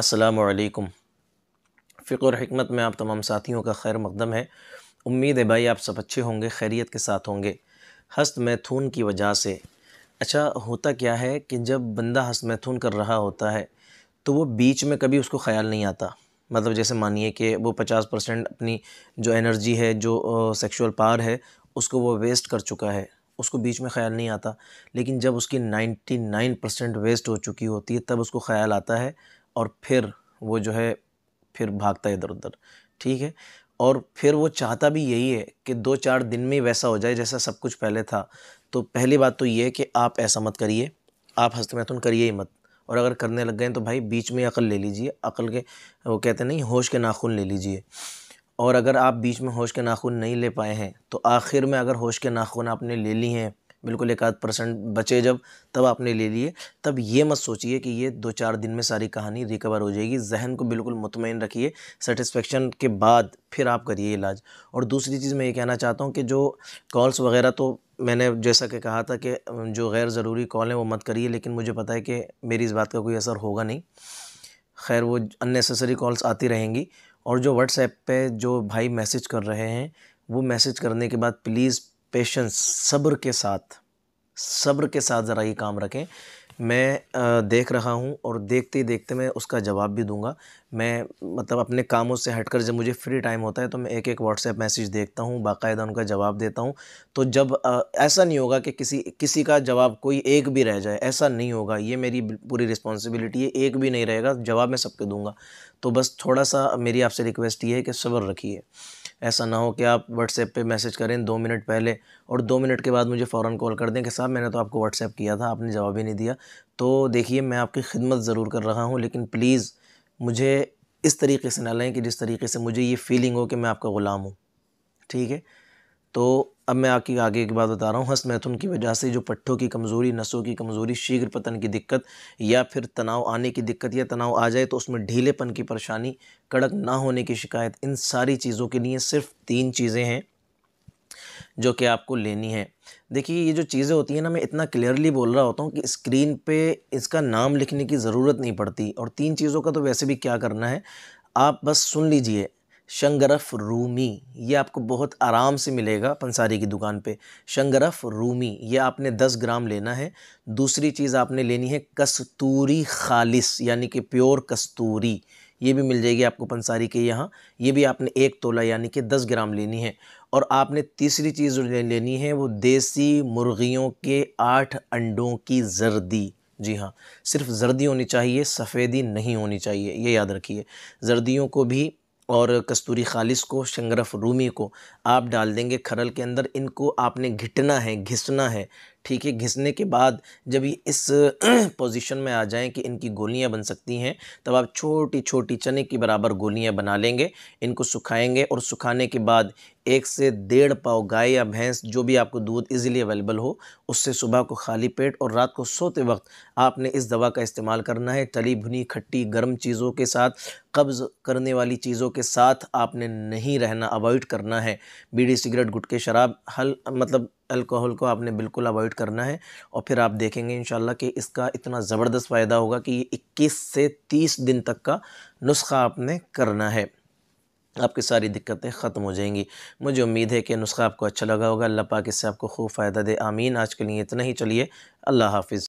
السلام علیکم اور حکمت میں آپ تمام ساتھیوں کا خیر مقدم ہے امید ہے بھائی آپ سب اچھے ہوں گے خیریت کے ساتھ ہوں گے ہست میتھون کی وجہ سے اچھا ہوتا کیا ہے کہ جب بندہ ہست میتھون کر رہا ہوتا ہے تو وہ بیچ میں کبھی اس کو خیال نہیں آتا مطلب جیسے مانیے کہ وہ پچاس پرسنٹ اپنی جو انرجی ہے جو سیکشول پاور ہے اس کو وہ ویسٹ کر چکا ہے اس کو بیچ میں خیال نہیں آتا لیکن جب اس کی نائنٹی نائن پرسینٹ ویسٹ ہو چکی ہوتی ہے تب اس کو خیال آتا ہے اور پھر وہ جو ہے پھر بھاگتا ہے ادھر ادھر ٹھیک ہے اور پھر وہ چاہتا بھی یہی ہے کہ دو چار دن میں ویسا ہو جائے جیسا سب کچھ پہلے تھا تو پہلی بات تو یہ کہ آپ ایسا مت کریے آپ ہست محتون کریے ہی مت اور اگر کرنے لگ گئے ہیں تو بھائی بیچ میں عقل لے لیجیے عقل کے وہ کہتے ہیں نہیں ہوش کے ناخن لے لیجیے اور اگر آپ بیچ میں ہوش کے ناخن نہیں لے پائے ہیں تو آخر میں اگر ہوش کے ناخن آپ نے لے لی ہیں بالکل ایک آدھ پرسنٹ بچے جب تب آپ نے لے لیے تب یہ مت سوچیے کہ یہ دو چار دن میں ساری کہانی ریکور ہو جائے گی ذہن کو بالکل مطمئن رکھیے سیٹسفیکشن کے بعد پھر آپ کریے علاج اور دوسری چیز میں یہ کہنا چاہتا ہوں کہ جو کالس وغیرہ تو میں نے جیسا کہ کہا تھا کہ جو غیر ضروری کال ہیں وہ مت کریے لیکن مجھے پتا ہے کہ میری اس بات کا کوئی اثر ہوگا نہیں خیر وہ انیسیسری کالز کالس آتی رہیں گی اور جو واٹس ایپ پہ جو بھائی میسیج کر رہے ہیں وہ میسیج کرنے کے بعد پلیز پیشنس صبر کے ساتھ صبر کے ساتھ ذرا یہ کام رکھیں میں دیکھ رہا ہوں اور دیکھتے ہی دیکھتے میں اس کا جواب بھی دوں گا میں مطلب اپنے کاموں سے ہٹ کر جب مجھے فری ٹائم ہوتا ہے تو میں ایک ایک واٹس ایپ میسیج دیکھتا ہوں باقاعدہ ان کا جواب دیتا ہوں تو جب ایسا نہیں ہوگا کہ کسی کسی کا جواب کوئی ایک بھی رہ جائے ایسا نہیں ہوگا یہ میری پوری رسپانسبلٹی ہے ایک بھی نہیں رہے گا جواب میں سب کو دوں گا تو بس تھوڑا سا میری آپ سے ریکویسٹ یہ ہے کہ صبر رکھیے ایسا نہ ہو کہ آپ واٹس ایپ پہ میسج کریں دو منٹ پہلے اور دو منٹ کے بعد مجھے فوراً کال کر دیں کہ صاحب میں نے تو آپ کو واٹس ایپ کیا تھا آپ نے جواب ہی نہیں دیا تو دیکھیے میں آپ کی خدمت ضرور کر رہا ہوں لیکن پلیز مجھے اس طریقے سے نہ لیں کہ جس طریقے سے مجھے یہ فیلنگ ہو کہ میں آپ کا غلام ہوں ٹھیک ہے تو اب میں آپ کی آگے ایک بات بتا رہا ہوں ہست میتھن کی وجہ سے جو پٹھوں کی کمزوری نسوں کی کمزوری شیگر پتن کی دقت یا پھر تناؤ آنے کی دقت یا تناؤ آ جائے تو اس میں ڈھیلے پن کی پریشانی کڑک نہ ہونے کی شکایت ان ساری چیزوں کے لیے صرف تین چیزیں ہیں جو کہ آپ کو لینی ہے دیکھیے یہ جو چیزیں ہوتی ہیں نا میں اتنا کلیئرلی بول رہا ہوتا ہوں کہ اسکرین پہ اس کا نام لکھنے کی ضرورت نہیں پڑتی اور تین چیزوں کا تو ویسے بھی کیا کرنا ہے آپ بس سن لیجئے شنگرف رومی یہ آپ کو بہت آرام سے ملے گا پنساری کی دکان پہ شنگرف رومی یہ آپ نے دس گرام لینا ہے دوسری چیز آپ نے لینی ہے کستوری خالص یعنی کہ پیور کستوری یہ بھی مل جائے گی آپ کو پنساری کے یہاں یہ بھی آپ نے ایک تولہ یعنی کہ دس گرام لینی ہے اور آپ نے تیسری چیز لینی ہے وہ دیسی مرغیوں کے آٹھ انڈوں کی زردی جی ہاں صرف زردی ہونی چاہیے سفیدی نہیں ہونی چاہیے یہ یاد رکھیے زردیوں کو بھی اور کستوری خالص کو شنگرف رومی کو آپ ڈال دیں گے کھرل کے اندر ان کو آپ نے گھٹنا ہے گھسنا ہے ٹھیک ہے گھسنے کے بعد جب یہ اس پوزیشن میں آ جائیں کہ ان کی گولیاں بن سکتی ہیں تب آپ چھوٹی چھوٹی چنے کی برابر گولیاں بنا لیں گے ان کو سکھائیں گے اور سکھانے کے بعد ایک سے ڈیڑھ پاؤ گائے یا بھینس جو بھی آپ کو دودھ ایزیلی اویلیبل ہو اس سے صبح کو خالی پیٹ اور رات کو سوتے وقت آپ نے اس دوا کا استعمال کرنا ہے تلی بھنی کھٹی گرم چیزوں کے ساتھ قبض کرنے والی چیزوں کے ساتھ آپ نے نہیں رہنا اوائڈ کرنا ہے بیڑی سگریٹ گٹکے شراب حل مطلب الکحل کو آپ نے بالکل اوائڈ کرنا ہے اور پھر آپ دیکھیں گے انشاءاللہ کہ اس کا اتنا زبردست فائدہ ہوگا کہ یہ اکیس سے تیس دن تک کا نسخہ آپ نے کرنا ہے آپ کی ساری دقتیں ختم ہو جائیں گی مجھے امید ہے کہ نسخہ آپ کو اچھا لگا ہوگا اللہ پاک اس سے آپ کو خوب فائدہ دے آمین آج کے لیے اتنا ہی چلیے اللہ حافظ